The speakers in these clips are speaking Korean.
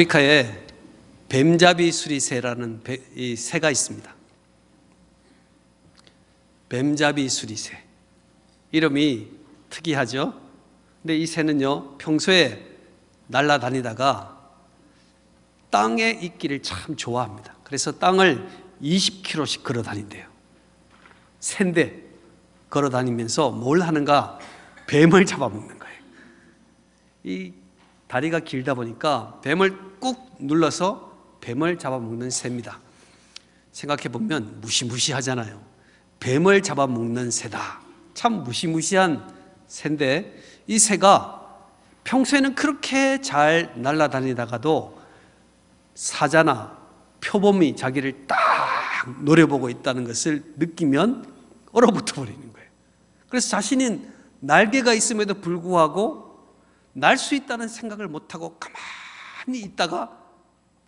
아프리카에 뱀잡이 수리새라는 이 새가 있습니다. 뱀잡이 수리새. 이름이 특이하죠? 근데 이 새는요, 평소에 날아다니다가 땅에 있기를 참 좋아합니다. 그래서 땅을 20km씩 걸어 다닌대요. 샌데 걸어 다니면서 뭘 하는가? 뱀을 잡아먹는 거예요. 이 다리가 길다 보니까 뱀을 꾹 눌러서 뱀을 잡아먹는 새입니다. 생각해 보면 무시무시하잖아요. 뱀을 잡아먹는 새다. 참 무시무시한 새인데 이 새가 평소에는 그렇게 잘 날아다니다가도 사자나 표범이 자기를 딱 노려보고 있다는 것을 느끼면 얼어붙어 버리는 거예요. 그래서 자신인 날개가 있음에도 불구하고 날수 있다는 생각을 못하고 가만히 있다가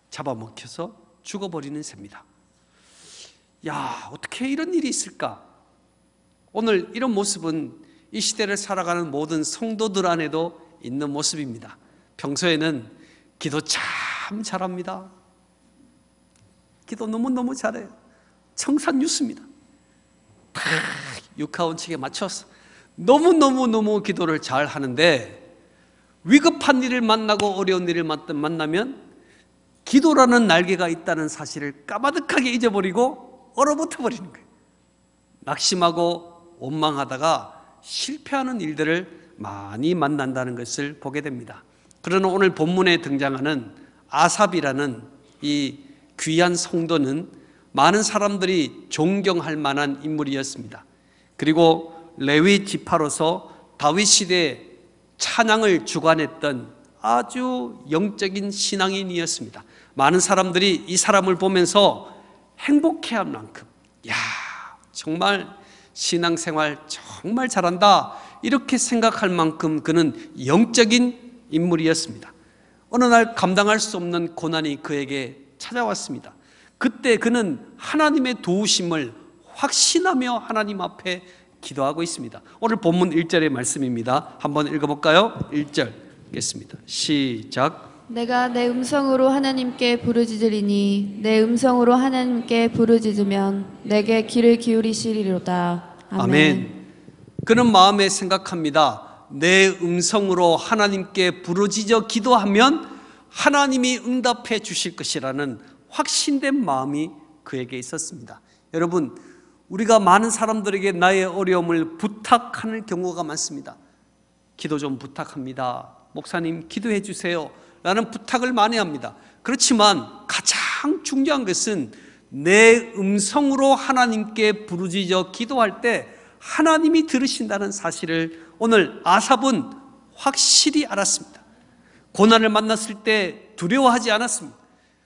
잡아먹혀서 죽어버리는 셈입니다. 야, 어떻게 이런 일이 있을까? 오늘 이런 모습은 이 시대를 살아가는 모든 성도들 안에도 있는 모습입니다. 평소에는 기도 참 잘합니다. 기도 너무너무 잘해요. 청산 뉴스입니다. 다 육하원칙에 맞춰서 너무너무너무 기도를 잘 하는데 위급한 일을 만나고 어려운 일을 만나면 기도라는 날개가 있다는 사실을 까마득하게 잊어버리고 얼어붙어 버리는 거예요. 낙심하고 원망하다가 실패하는 일들을 많이 만난다는 것을 보게 됩니다. 그러나 오늘 본문에 등장하는 아삽이라는 이 귀한 성도는 많은 사람들이 존경할 만한 인물이었습니다. 그리고 레위 지파로서 다윗 시대에 찬양을 주관했던 아주 영적인 신앙인이었습니다. 많은 사람들이 이 사람을 보면서 행복해할 만큼, 야 정말 신앙생활 정말 잘한다 이렇게 생각할 만큼 그는 영적인 인물이었습니다. 어느 날 감당할 수 없는 고난이 그에게 찾아왔습니다. 그때 그는 하나님의 도우심을 확신하며 하나님 앞에 기도하고 있습니다. 오늘 본문 1절의 말씀입니다. 한번 읽어볼까요? 1절 읽겠습니다. 시작. 내가 내 음성으로 하나님께 부르짖으리니 내 음성으로 하나님께 부르짖으면 내게 귀를 기울이시리로다. 아멘. 아멘. 그는 마음에 생각합니다. 내 음성으로 하나님께 부르짖어 기도하면 하나님이 응답해 주실 것이라는 확신된 마음이 그에게 있었습니다. 여러분 우리가 많은 사람들에게 나의 어려움을 부탁하는 경우가 많습니다. 기도 좀 부탁합니다. 목사님 기도해 주세요. 라는 부탁을 많이 합니다. 그렇지만 가장 중요한 것은 내 음성으로 하나님께 부르짖어 기도할 때 하나님이 들으신다는 사실을 오늘 아삽은 확실히 알았습니다. 고난을 만났을 때 두려워하지 않았습니다.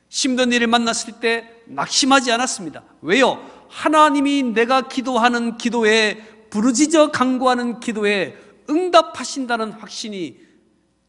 힘든 일을 만났을 때 낙심하지 않았습니다. 왜요? 하나님이 내가 기도하는 기도에 부르짖어 강구하는 기도에 응답하신다는 확신이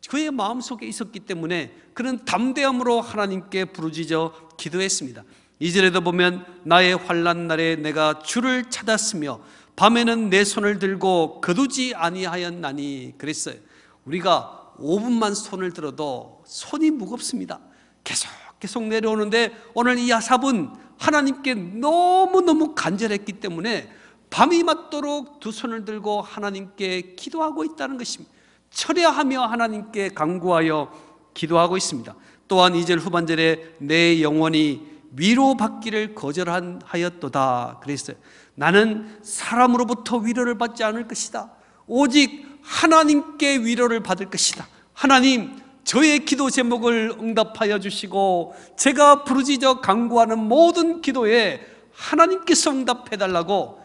그의 마음속에 있었기 때문에 그는 담대함으로 하나님께 부르짖어 기도했습니다. 이절에도 보면 나의 환난 날에 내가 주를 찾았으며 밤에는 내 손을 들고 거두지 아니하였나니 그랬어요. 우리가 5분만 손을 들어도 손이 무겁습니다. 계속 계속 내려오는데 오늘 이 야삽은 하나님께 너무너무 간절했기 때문에 밤이 맞도록 두 손을 들고 하나님께 기도하고 있다는 것입니다. 철야하며 하나님께 강구하여 기도하고 있습니다. 또한 2절 후반절에 내 영혼이 위로받기를 거절하였도다 그랬어요. 나는 사람으로부터 위로를 받지 않을 것이다. 오직 하나님께 위로를 받을 것이다. 하나님, 저의 기도 제목을 응답하여 주시고 제가 부르짖어 강구하는 모든 기도에 하나님께서 응답해 달라고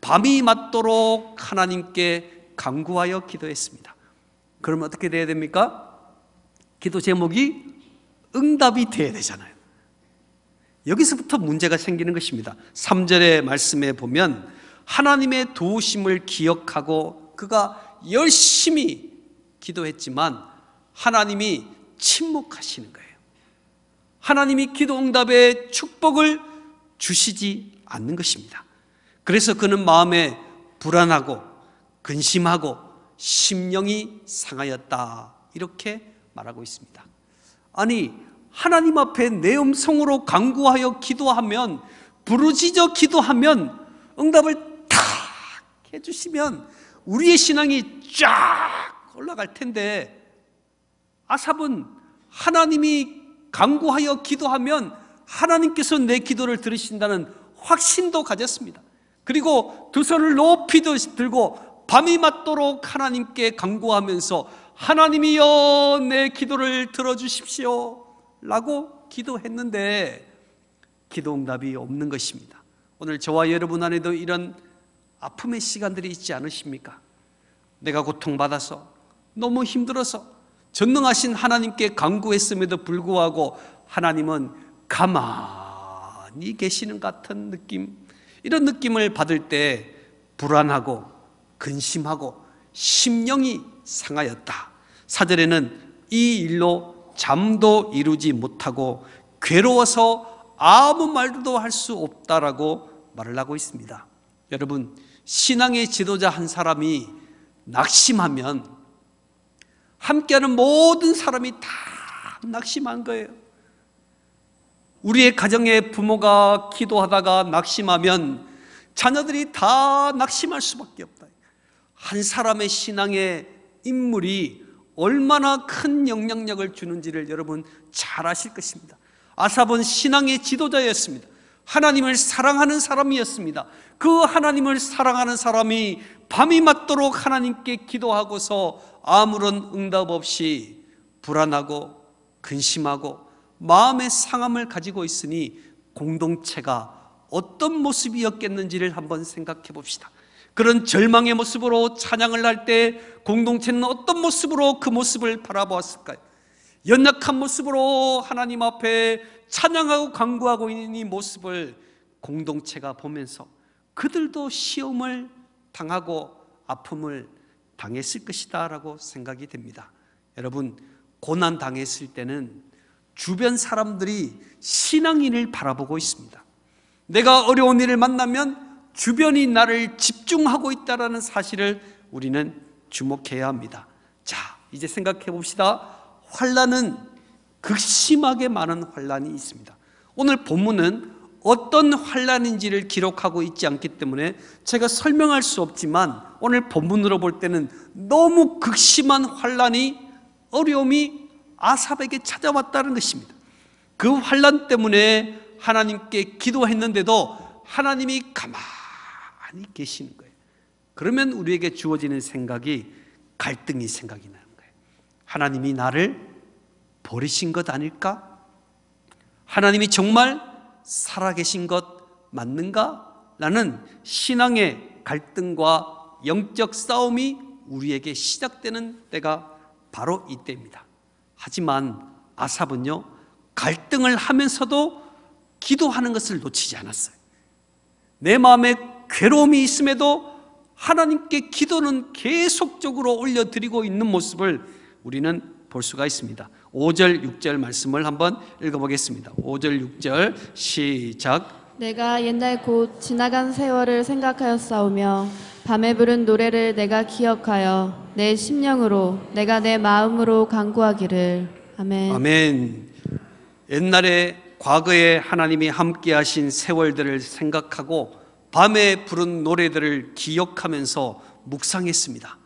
밤이 맞도록 하나님께 강구하여 기도했습니다. 그럼 어떻게 돼야 됩니까? 기도 제목이 응답이 돼야 되잖아요. 여기서부터 문제가 생기는 것입니다. 3절의 말씀에 보면 하나님의 도우심을 기억하고 그가 열심히 기도했지만 하나님이 침묵하시는 거예요. 하나님이 기도 응답의 축복을 주시지 않는 것입니다. 그래서 그는 마음에 불안하고 근심하고 심령이 상하였다. 이렇게 말하고 있습니다. 아니, 하나님 앞에 내 음성으로 강구하여 기도하면 부르짖어 기도하면 응답을 탁 해주시면 우리의 신앙이 쫙 올라갈 텐데 아삽은 하나님이 강구하여 기도하면 하나님께서 내 기도를 들으신다는 확신도 가졌습니다. 그리고 두 손을 높이 들고 밤이 맞도록 하나님께 강구하면서 하나님이여 내 기도를 들어주십시오 라고 기도했는데 기도 응답이 없는 것입니다. 오늘 저와 여러분 안에도 이런 아픔의 시간들이 있지 않으십니까? 내가 고통받아서 너무 힘들어서 전능하신 하나님께 강구했음에도 불구하고 하나님은 가만히 계시는 같은 느낌, 이런 느낌을 받을 때 불안하고 근심하고 심령이 상하였다. 사절에는 이 일로 잠도 이루지 못하고 괴로워서 아무 말도 할 수 없다라고 말을 하고 있습니다. 여러분, 신앙의 지도자 한 사람이 낙심하면 함께하는 모든 사람이 다 낙심한 거예요. 우리의 가정의 부모가 기도하다가 낙심하면 자녀들이 다 낙심할 수밖에 없다. 한 사람의 신앙의 인물이 얼마나 큰 영향력을 주는지를 여러분 잘 아실 것입니다. 아삽은 신앙의 지도자였습니다. 하나님을 사랑하는 사람이었습니다. 그 하나님을 사랑하는 사람이 밤이 맞도록 하나님께 기도하고서 아무런 응답 없이 불안하고 근심하고 마음의 상함을 가지고 있으니 공동체가 어떤 모습이었겠는지를 한번 생각해 봅시다. 그런 절망의 모습으로 찬양을 할 때 공동체는 어떤 모습으로 그 모습을 바라보았을까요? 연약한 모습으로 하나님 앞에 찬양하고 강구하고 있는 이 모습을 공동체가 보면서 그들도 시험을 당하고 아픔을 당했을 것이다 라고 생각이 됩니다. 여러분, 고난 당했을 때는 주변 사람들이 신앙인을 바라보고 있습니다. 내가 어려운 일을 만나면 주변이 나를 집중하고 있다라는 사실을 우리는 주목해야 합니다. 자, 이제 생각해 봅시다. 환란은 극심하게 많은 환란이 있습니다. 오늘 본문은 어떤 환란인지를 기록하고 있지 않기 때문에 제가 설명할 수 없지만 오늘 본문으로 볼 때는 너무 극심한 환란이 어려움이 아삽에게 찾아왔다는 것입니다. 그 환란 때문에 하나님께 기도했는데도 하나님이 가만히 계시는 거예요. 그러면 우리에게 주어지는 생각이 갈등이 생각이 나는 거예요. 하나님이 나를 버리신 것 아닐까? 하나님이 정말 살아계신 것 맞는가? 라는 신앙의 갈등과 영적 싸움이 우리에게 시작되는 때가 바로 이때입니다. 하지만 아삽은요, 갈등을 하면서도 기도하는 것을 놓치지 않았어요. 내 마음에 괴로움이 있음에도 하나님께 기도는 계속적으로 올려드리고 있는 모습을 우리는 볼 수가 있습니다. 5절, 6절 말씀을 한번 읽어보겠습니다. 5절, 6절 시작. 내가 옛날 곧 지나간 세월을 생각하여 싸우며 밤에 부른 노래를 내가 기억하여 내 심령으로 내가 내 마음으로 강구하기를 아멘. 아멘. 옛날에 과거에 하나님이 함께 하신 세월들을 생각하고 밤에 부른 노래들을 기억하면서 묵상했습니다.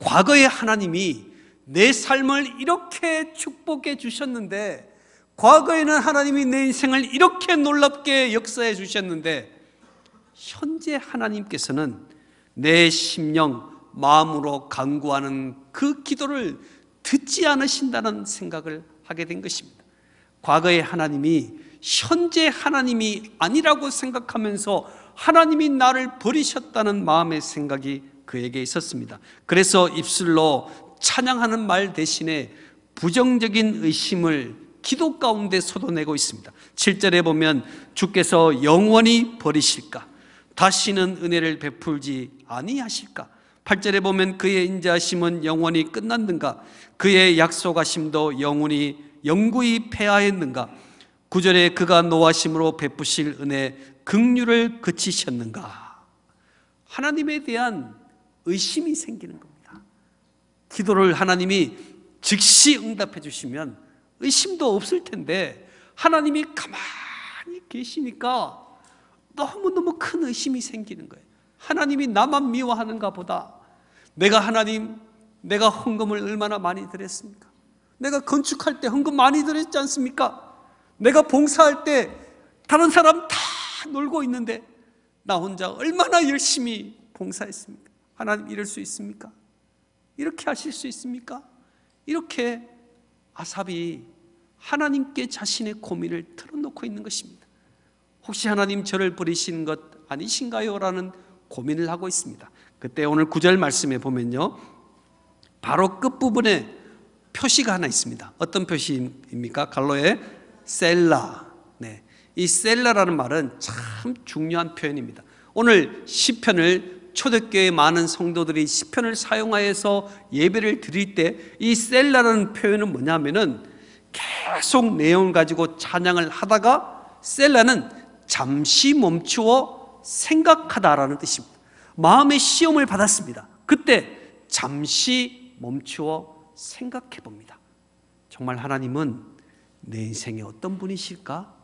과거에 하나님이 내 삶을 이렇게 축복해 주셨는데 과거에는 하나님이 내 인생을 이렇게 놀랍게 역사해 주셨는데 현재 하나님께서는 내 심령 마음으로 간구하는 그 기도를 듣지 않으신다는 생각을 하게 된 것입니다. 과거의 하나님이 현재 하나님이 아니라고 생각하면서 하나님이 나를 버리셨다는 마음의 생각이 그에게 있었습니다. 그래서 입술로 찬양하는 말 대신에 부정적인 의심을 기도 가운데 쏟아내고 있습니다. 7절에 보면 주께서 영원히 버리실까? 다시는 은혜를 베풀지 아니하실까? 8절에 보면 그의 인자심은 영원히 끝났는가? 그의 약속하심도 영원히 영구히 폐하였는가? 9절에 그가 노하심으로 베푸실 은혜 긍휼을 그치셨는가? 하나님에 대한 의심이 생기는 겁니다. 기도를 하나님이 즉시 응답해 주시면 의심도 없을 텐데 하나님이 가만히 계시니까 너무너무 큰 의심이 생기는 거예요. 하나님이 나만 미워하는가 보다. 내가 하나님, 내가 헌금을 얼마나 많이 드렸습니까? 내가 건축할 때 헌금 많이 드렸지 않습니까? 내가 봉사할 때 다른 사람 다 놀고 있는데 나 혼자 얼마나 열심히 봉사했습니까? 하나님 이럴 수 있습니까? 이렇게 하실 수 있습니까? 이렇게 아삽이 하나님께 자신의 고민을 털어놓고 있는 것입니다. 혹시 하나님 저를 버리신 것 아니신가요? 라는 고민을 하고 있습니다. 그때 오늘 구절 말씀에 보면요. 바로 끝부분에 표시가 하나 있습니다. 어떤 표시입니까? 갈로의 셀라. 네. 이 셀라라는 말은 참 중요한 표현입니다. 오늘 시편을 초대교회 많은 성도들이 시편을 사용하여서 예배를 드릴 때 이 셀라라는 표현은 뭐냐면은 계속 내용을 가지고 찬양을 하다가 셀라는 잠시 멈추어 생각하다라는 뜻입니다. 마음의 시험을 받았습니다. 그때 잠시 멈추어 생각해 봅니다. 정말 하나님은 내 인생에 어떤 분이실까?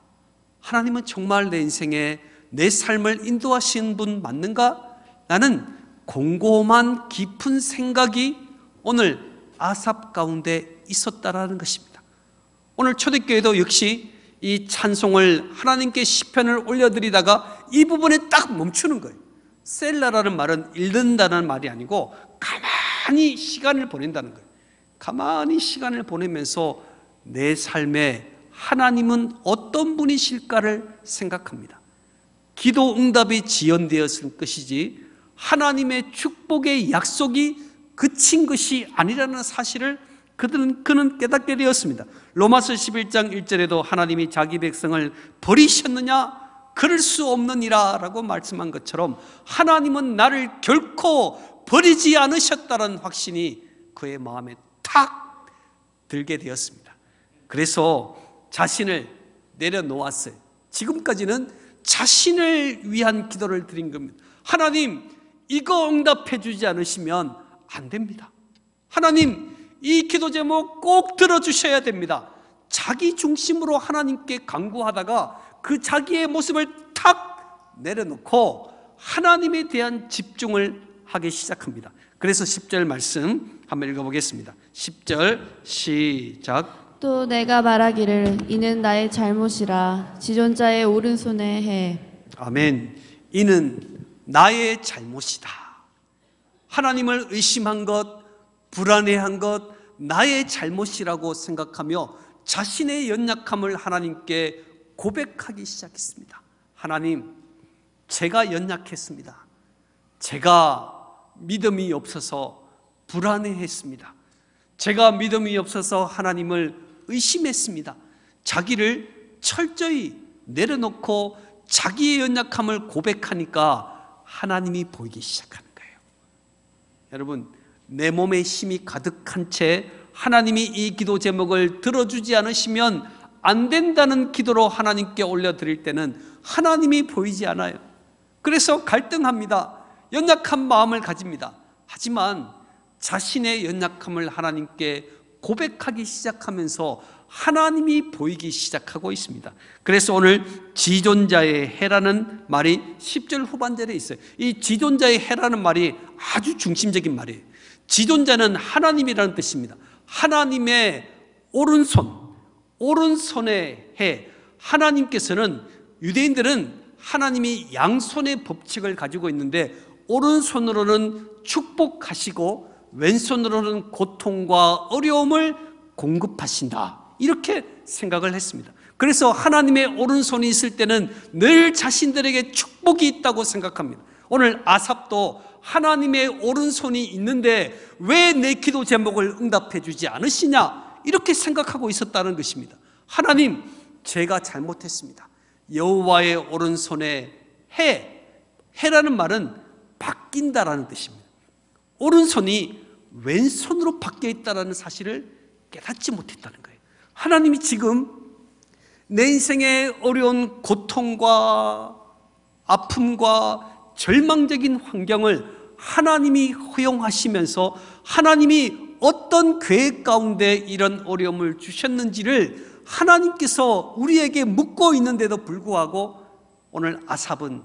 하나님은 정말 내 인생에 내 삶을 인도하시는 분 맞는가? 라는 공고만 깊은 생각이 오늘 아삽 가운데 있었다라는 것입니다. 오늘 초대교회도 역시 이 찬송을 하나님께 시편을 올려드리다가 이 부분에 딱 멈추는 거예요. 셀라라는 말은 읽는다는 말이 아니고 가만히 시간을 보낸다는 거예요. 가만히 시간을 보내면서 내 삶에 하나님은 어떤 분이실까를 생각합니다. 기도 응답이 지연되었을 것이지 하나님의 축복의 약속이 그친 것이 아니라는 사실을 그들은 그는 깨닫게 되었습니다. 로마서 11장 1절에도 하나님이 자기 백성을 버리셨느냐 그럴 수 없느니라라고 말씀한 것처럼 하나님은 나를 결코 버리지 않으셨다는 확신이 그의 마음에 탁 들게 되었습니다. 그래서 자신을 내려놓았어요. 지금까지는 자신을 위한 기도를 드린 겁니다. 하나님, 이거 응답해 주지 않으시면 안 됩니다. 하나님, 이 기도 제목 꼭 들어주셔야 됩니다. 자기 중심으로 하나님께 강구하다가 그 자기의 모습을 탁 내려놓고 하나님에 대한 집중을 하기 시작합니다. 그래서 10절 말씀 한번 읽어보겠습니다. 10절 시작. 또 내가 말하기를 이는 나의 잘못이라 지존자의 오른손에 해. 아멘. 이는 나의 잘못이다. 하나님을 의심한 것, 불안해한 것, 나의 잘못이라고 생각하며 자신의 연약함을 하나님께 고백하기 시작했습니다. 하나님, 제가 연약했습니다. 제가 믿음이 없어서 불안해했습니다. 제가 믿음이 없어서 하나님을 의심했습니다. 자기를 철저히 내려놓고 자기의 연약함을 고백하니까 하나님이 보이기 시작하는 거예요. 여러분, 내 몸에 힘이 가득한 채 하나님이 이 기도 제목을 들어주지 않으시면 안 된다는 기도로 하나님께 올려드릴 때는 하나님이 보이지 않아요. 그래서 갈등합니다. 연약한 마음을 가집니다. 하지만 자신의 연약함을 하나님께 고백하기 시작하면서 하나님이 보이기 시작하고 있습니다. 그래서 오늘 지존자의 해라는 말이 10절 후반절에 있어요. 이 지존자의 해라는 말이 아주 중심적인 말이에요. 지존자는 하나님이라는 뜻입니다. 하나님의 오른손, 오른손의 해. 하나님께서는 유대인들은 하나님이 양손의 법칙을 가지고 있는데 오른손으로는 축복하시고 왼손으로는 고통과 어려움을 공급하신다. 이렇게 생각을 했습니다. 그래서 하나님의 오른손이 있을 때는 늘 자신들에게 축복이 있다고 생각합니다. 오늘 아삽도 하나님의 오른손이 있는데 왜 내 기도 제목을 응답해 주지 않으시냐? 이렇게 생각하고 있었다는 것입니다. 하나님, 제가 잘못했습니다. 여호와의 오른손에 해 해라는 말은 바뀐다라는 뜻입니다. 오른손이 왼손으로 바뀌어 있다는 사실을 깨닫지 못했다는 거예요 하나님이 지금 내 인생의 어려운 고통과 아픔과 절망적인 환경을 하나님이 허용하시면서 하나님이 어떤 계획 가운데 이런 어려움을 주셨는지를 하나님께서 우리에게 묻고 있는데도 불구하고 오늘 아삽은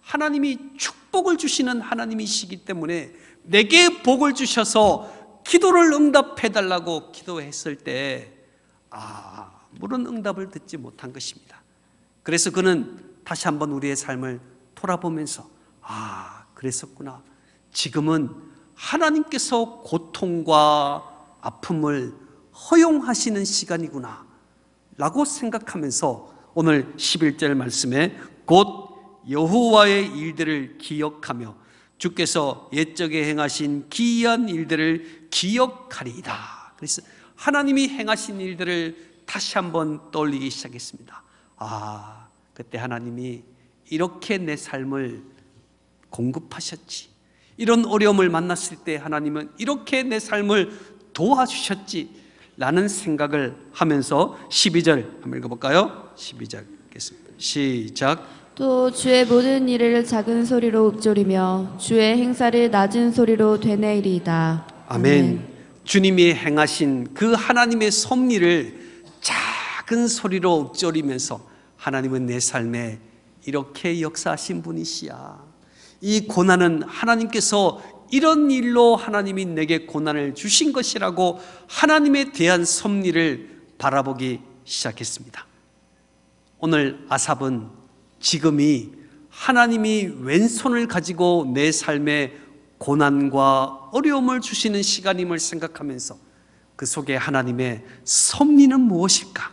하나님이 축복을 주시는 하나님이시기 때문에 내게 복을 주셔서 기도를 응답해 달라고 기도했을 때 아, 물은 응답을 듣지 못한 것입니다. 그래서 그는 다시 한번 우리의 삶을 돌아보면서 아, 그랬었구나. 지금은 하나님께서 고통과 아픔을 허용하시는 시간이구나. 라고 생각하면서 오늘 11절 말씀에 곧 여호와의 일들을 기억하며 주께서 옛적에 행하신 기이한 일들을 기억하리이다. 그래서 하나님이 행하신 일들을 다시 한번 떠올리기 시작했습니다. 아, 그때 하나님이 이렇게 내 삶을 공급하셨지. 이런 어려움을 만났을 때 하나님은 이렇게 내 삶을 도와주셨지. 라는 생각을 하면서 12절 한번 읽어볼까요? 12절 시작. 또 주의 모든 일을 작은 소리로 읊조리며 주의 행사를 낮은 소리로 되뇌이리이다. 아멘. 아멘. 주님이 행하신 그 하나님의 섭리를 작은 소리로 읊조리면서 하나님은 내 삶에 이렇게 역사하신 분이시야. 이 고난은 하나님께서 이런 일로 하나님이 내게 고난을 주신 것이라고 하나님에 대한 섭리를 바라보기 시작했습니다. 오늘 아삽은 지금이 하나님이 왼손을 가지고 내 삶에 고난과 어려움을 주시는 시간임을 생각하면서 그 속에 하나님의 섭리는 무엇일까?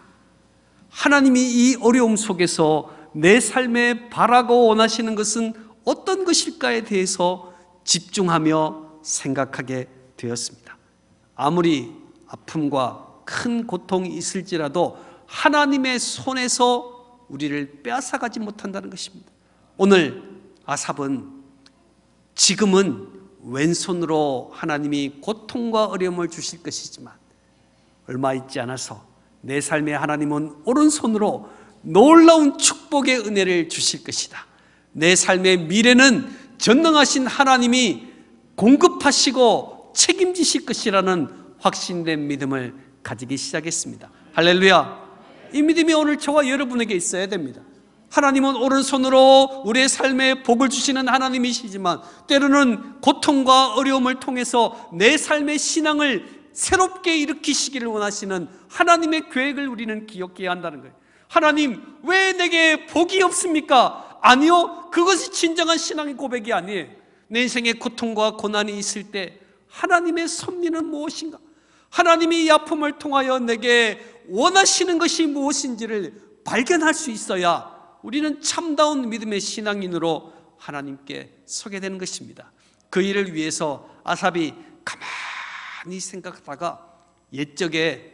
하나님이 이 어려움 속에서 내 삶에 바라고 원하시는 것은 어떤 것일까에 대해서 집중하며 생각하게 되었습니다. 아무리 아픔과 큰 고통이 있을지라도 하나님의 손에서 우리를 빼앗아가지 못한다는 것입니다. 오늘 아삽은 지금은 왼손으로 하나님이 고통과 어려움을 주실 것이지만 얼마 있지 않아서 내 삶에 하나님은 오른손으로 놀라운 축복의 은혜를 주실 것이다. 내 삶의 미래는 전능하신 하나님이 공급하시고 책임지실 것이라는 확신된 믿음을 가지기 시작했습니다. 할렐루야! 이 믿음이 오늘 저와 여러분에게 있어야 됩니다. 하나님은 오른손으로 우리의 삶에 복을 주시는 하나님이시지만 때로는 고통과 어려움을 통해서 내 삶의 신앙을 새롭게 일으키시기를 원하시는 하나님의 계획을 우리는 기억해야 한다는 거예요. 하나님, 왜 내게 복이 없습니까? 아니요. 그것이 진정한 신앙의 고백이 아니에요. 내 인생에 고통과 고난이 있을 때 하나님의 섭리는 무엇인가? 하나님이 이 아픔을 통하여 내게 원하시는 것이 무엇인지를 발견할 수 있어야 우리는 참다운 믿음의 신앙인으로 하나님께 서게 되는 것입니다. 그 일을 위해서 아삽이 가만히 생각하다가 옛적에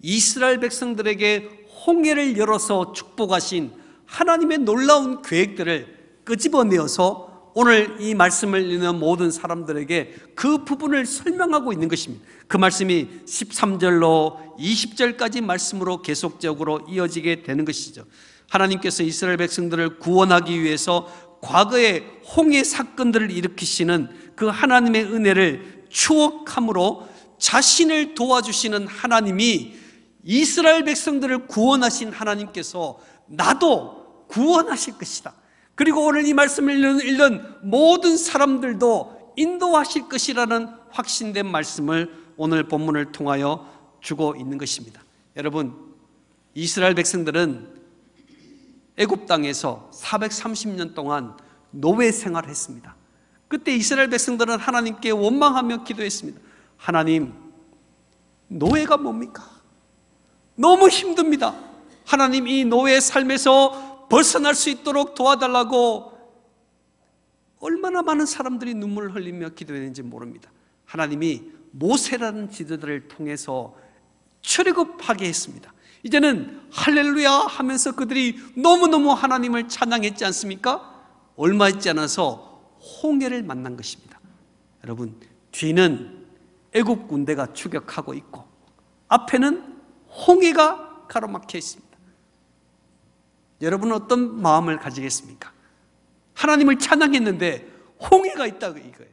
이스라엘 백성들에게 홍해를 열어서 축복하신 하나님의 놀라운 계획들을 끄집어내어서 오늘 이 말씀을 읽는 모든 사람들에게 그 부분을 설명하고 있는 것입니다. 그 말씀이 13절로 20절까지 말씀으로 계속적으로 이어지게 되는 것이죠. 하나님께서 이스라엘 백성들을 구원하기 위해서 과거의 홍해 사건들을 일으키시는 그 하나님의 은혜를 추억함으로 자신을 도와주시는 하나님이 이스라엘 백성들을 구원하신 하나님께서 나도 구원하실 것이다. 그리고 오늘 이 말씀을 읽는 모든 사람들도 인도하실 것이라는 확신된 말씀을 오늘 본문을 통하여 주고 있는 것입니다. 여러분, 이스라엘 백성들은 애굽 땅에서 430년 동안 노예 생활을 했습니다. 그때 이스라엘 백성들은 하나님께 원망하며 기도했습니다. 하나님, 노예가 뭡니까? 너무 힘듭니다. 하나님, 이 노예 삶에서 벗어날 수 있도록 도와달라고 얼마나 많은 사람들이 눈물을 흘리며 기도했는지 모릅니다. 하나님이 모세라는 지도자를 통해서 출애굽하게 했습니다. 이제는 할렐루야 하면서 그들이 너무너무 하나님을 찬양했지 않습니까? 얼마 있지 않아서 홍해를 만난 것입니다. 여러분, 뒤는 애굽 군대가 추격하고 있고 앞에는 홍해가 가로막혀 있습니다. 여러분은 어떤 마음을 가지겠습니까? 하나님을 찬양했는데 홍해가 있다 이거예요.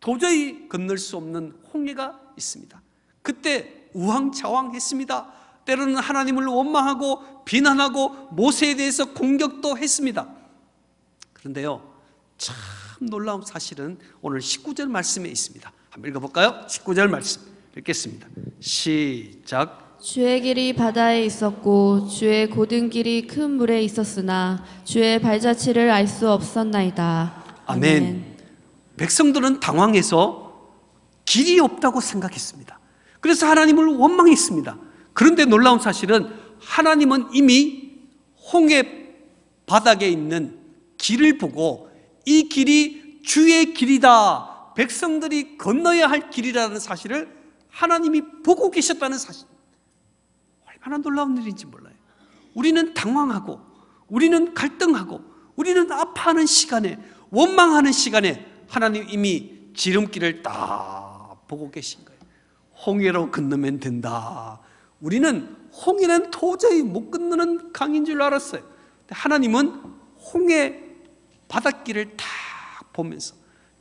도저히 건널 수 없는 홍해가 있습니다. 그때 우왕좌왕 했습니다. 때로는 하나님을 원망하고 비난하고 모세에 대해서 공격도 했습니다. 그런데요, 참 놀라운 사실은 오늘 19절 말씀에 있습니다. 한번 읽어볼까요? 19절 말씀 읽겠습니다. 시작. 주의 길이 바다에 있었고 주의 고든 길이 큰 물에 있었으나 주의 발자취를 알 수 없었나이다. 아멘. 아멘. 백성들은 당황해서 길이 없다고 생각했습니다. 그래서 하나님을 원망했습니다. 그런데 놀라운 사실은 하나님은 이미 홍해 바닥에 있는 길을 보고 이 길이 주의 길이다. 백성들이 건너야 할 길이라는 사실을 하나님이 보고 계셨다는 사실. 얼마나 놀라운 일인지 몰라요. 우리는 당황하고, 우리는 갈등하고, 우리는 아파하는 시간에, 원망하는 시간에 하나님 이미 지름길을 다 보고 계신 거예요. 홍해로 건너면 된다. 우리는 홍해는 도저히 못 건너는 강인 줄 알았어요. 하나님은 홍해 바닷길을 다 보면서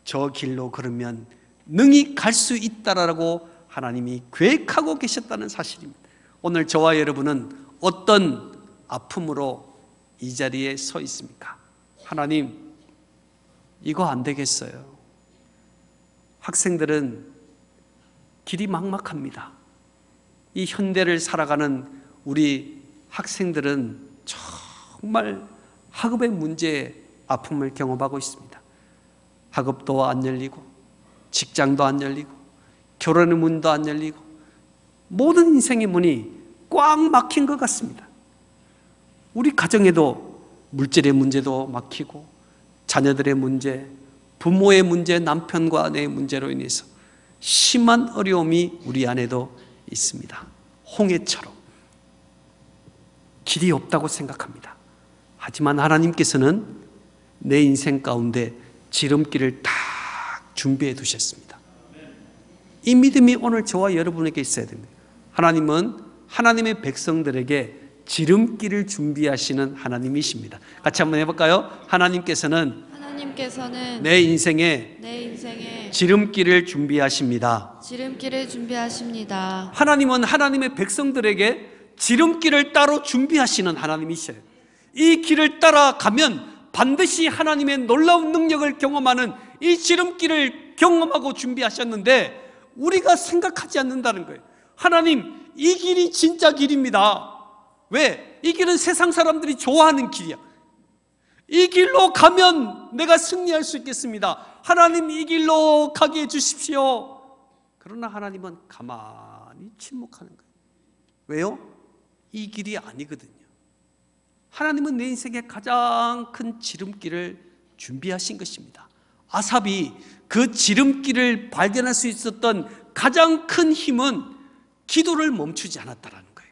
저 길로 걸으면 능히 갈 수 있다라고 하나님이 계획하고 계셨다는 사실입니다. 오늘 저와 여러분은 어떤 아픔으로 이 자리에 서 있습니까? 하나님, 이거 안 되겠어요. 학생들은 길이 막막합니다. 이 현대를 살아가는 우리 학생들은 정말 학업의 문제에 아픔을 경험하고 있습니다. 학업도 안 열리고, 직장도 안 열리고, 결혼의 문도 안 열리고, 모든 인생의 문이 꽉 막힌 것 같습니다. 우리 가정에도 물질의 문제도 막히고 자녀들의 문제, 부모의 문제, 남편과 아내의 문제로 인해서 심한 어려움이 우리 안에도 있습니다. 홍해처럼 길이 없다고 생각합니다. 하지만 하나님께서는 내 인생 가운데 지름길을 다 준비해 두셨습니다. 이 믿음이 오늘 저와 여러분에게 있어야 됩니다. 하나님은 하나님의 백성들에게 지름길을 준비하시는 하나님이십니다. 같이 한번 해볼까요? 하나님께서는 하나님께서는 내 인생에, 내 인생에 지름길을 준비하십니다. 지름길을 준비하십니다. 하나님은 하나님의 백성들에게 지름길을 따로 준비하시는 하나님이셔요. 이 길을 따라가면 반드시 하나님의 놀라운 능력을 경험하는 이 지름길을 경험하고 준비하셨는데 우리가 생각하지 않는다는 거예요. 하나님, 이 길이 진짜 길입니다. 왜? 이 길은 세상 사람들이 좋아하는 길이야. 이 길로 가면 내가 승리할 수 있겠습니다. 하나님 이 길로 가게 해주십시오. 그러나 하나님은 가만히 침묵하는 거예요. 왜요? 이 길이 아니거든요. 하나님은 내 인생의 가장 큰 지름길을 준비하신 것입니다. 아삽이 그 지름길을 발견할 수 있었던 가장 큰 힘은 기도를 멈추지 않았다라는 거예요.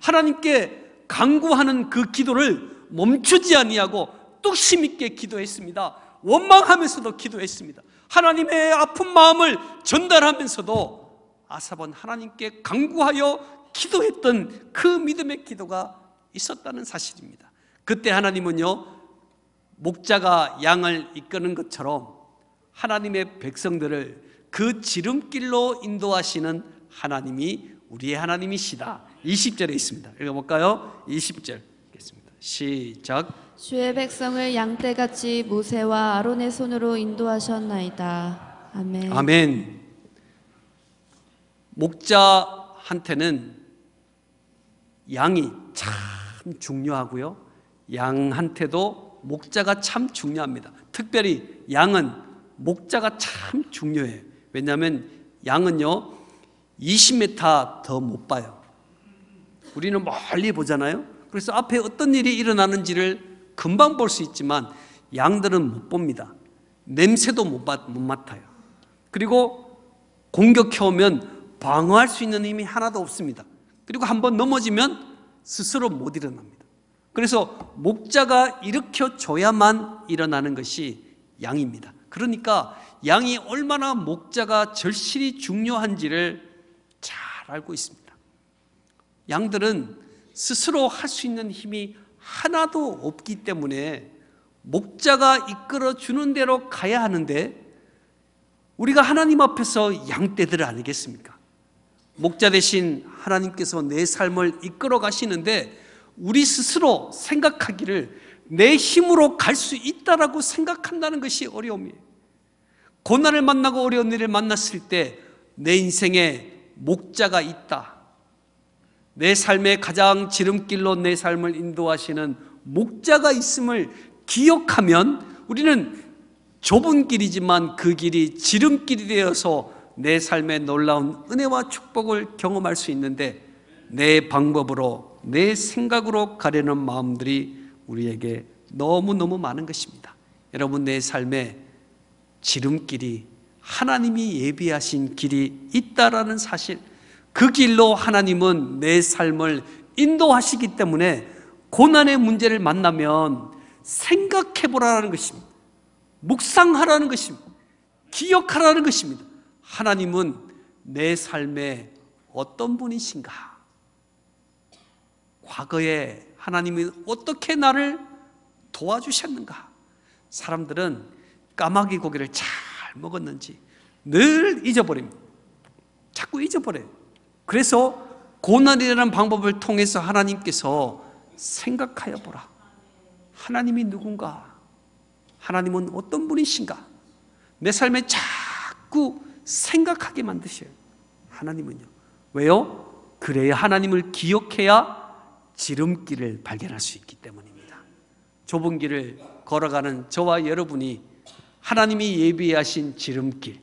하나님께 강구하는 그 기도를 멈추지 아니하고 뚝심 있게 기도했습니다. 원망하면서도 기도했습니다. 하나님의 아픈 마음을 전달하면서도 아삽은 하나님께 강구하여 기도했던 그 믿음의 기도가 있었다는 사실입니다. 그때 하나님은요, 목자가 양을 이끄는 것처럼 하나님의 백성들을 그 지름길로 인도하시는 하나님이 우리의 하나님이시다. 20절에 있습니다. 읽어볼까요? 20절 읽겠습니다. 시작. 주의 백성을 양떼같이 모세와 아론의 손으로 인도하셨나이다. 아멘. 아멘. 목자한테는 양이 참 중요하고요. 양한테도 목자가 참 중요합니다. 특별히 양은 목자가 참 중요해요. 왜냐하면 양은요 20m 더 못 봐요. 우리는 멀리 보잖아요. 그래서 앞에 어떤 일이 일어나는지를 금방 볼 수 있지만 양들은 못 봅니다. 냄새도 못, 못 맡아요. 그리고 공격해오면 방어할 수 있는 힘이 하나도 없습니다. 그리고 한번 넘어지면 스스로 못 일어납니다. 그래서 목자가 일으켜줘야만 일어나는 것이 양입니다. 그러니까 양이 얼마나 목자가 절실히 중요한지를 잘 알고 있습니다. 양들은 스스로 할 수 있는 힘이 하나도 없기 때문에 목자가 이끌어 주는 대로 가야 하는데 우리가 하나님 앞에서 양떼들 아니겠습니까? 목자 대신 하나님께서 내 삶을 이끌어 가시는데 우리 스스로 생각하기를 내 힘으로 갈 수 있다라고 생각한다는 것이 어려움이에요. 고난을 만나고 어려운 일을 만났을 때 내 인생에 목자가 있다. 내 삶의 가장 지름길로 내 삶을 인도하시는 목자가 있음을 기억하면 우리는 좁은 길이지만 그 길이 지름길이 되어서 내 삶의 놀라운 은혜와 축복을 경험할 수 있는데 내 방법으로 내 생각으로 가려는 마음들이 우리에게 너무너무 많은 것입니다. 여러분 내 삶의 지름길이 하나님이 예비하신 길이 있다라는 사실, 그 길로 하나님은 내 삶을 인도하시기 때문에 고난의 문제를 만나면 생각해보라는 것입니다. 묵상하라는 것입니다. 기억하라는 것입니다. 하나님은 내 삶에 어떤 분이신가? 과거에 하나님이 어떻게 나를 도와주셨는가? 사람들은 까마귀 고개를 잘잘 먹었는지 늘 잊어버립니다. 자꾸 잊어버려요. 그래서 고난이라는 방법을 통해서 하나님께서 생각하여 보라. 하나님이 누군가? 하나님은 어떤 분이신가? 내 삶에 자꾸 생각하게 만드셔요. 하나님은요. 왜요? 그래야 하나님을 기억해야 지름길을 발견할 수 있기 때문입니다. 좁은 길을 걸어가는 저와 여러분이 하나님이 예비하신 지름길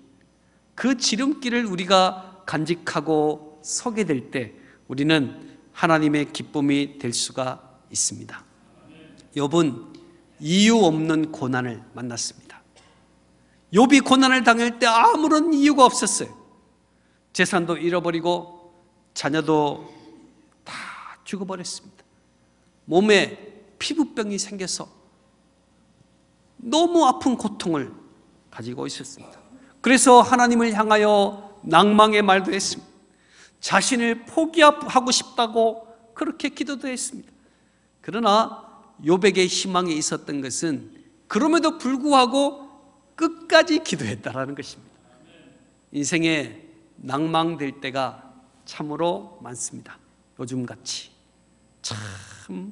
그 지름길을 우리가 간직하고 서게 될 때 우리는 하나님의 기쁨이 될 수가 있습니다 욥은 이유 없는 고난을 만났습니다 욥이 고난을 당할 때 아무런 이유가 없었어요 재산도 잃어버리고 자녀도 다 죽어버렸습니다 몸에 피부병이 생겨서 너무 아픈 고통을 가지고 있었습니다. 그래서 하나님을 향하여 낭망의 말도 했습니다. 자신을 포기하고 싶다고 그렇게 기도도 했습니다. 그러나 요백의 희망에 있었던 것은 그럼에도 불구하고 끝까지 기도했다라는 것입니다. 인생에 낭망될 때가 참으로 많습니다. 요즘같이 참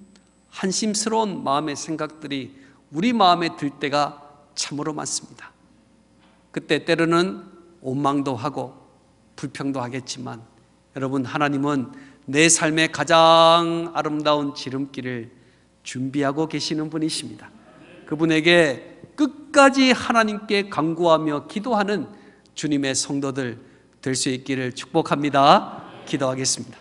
한심스러운 마음의 생각들이 우리 마음에 들 때가 참으로 많습니다. 그때 때로는 원망도 하고 불평도 하겠지만 여러분 하나님은 내 삶의 가장 아름다운 지름길을 준비하고 계시는 분이십니다. 그분에게 끝까지 하나님께 간구하며 기도하는 주님의 성도들 될 수 있기를 축복합니다. 기도하겠습니다.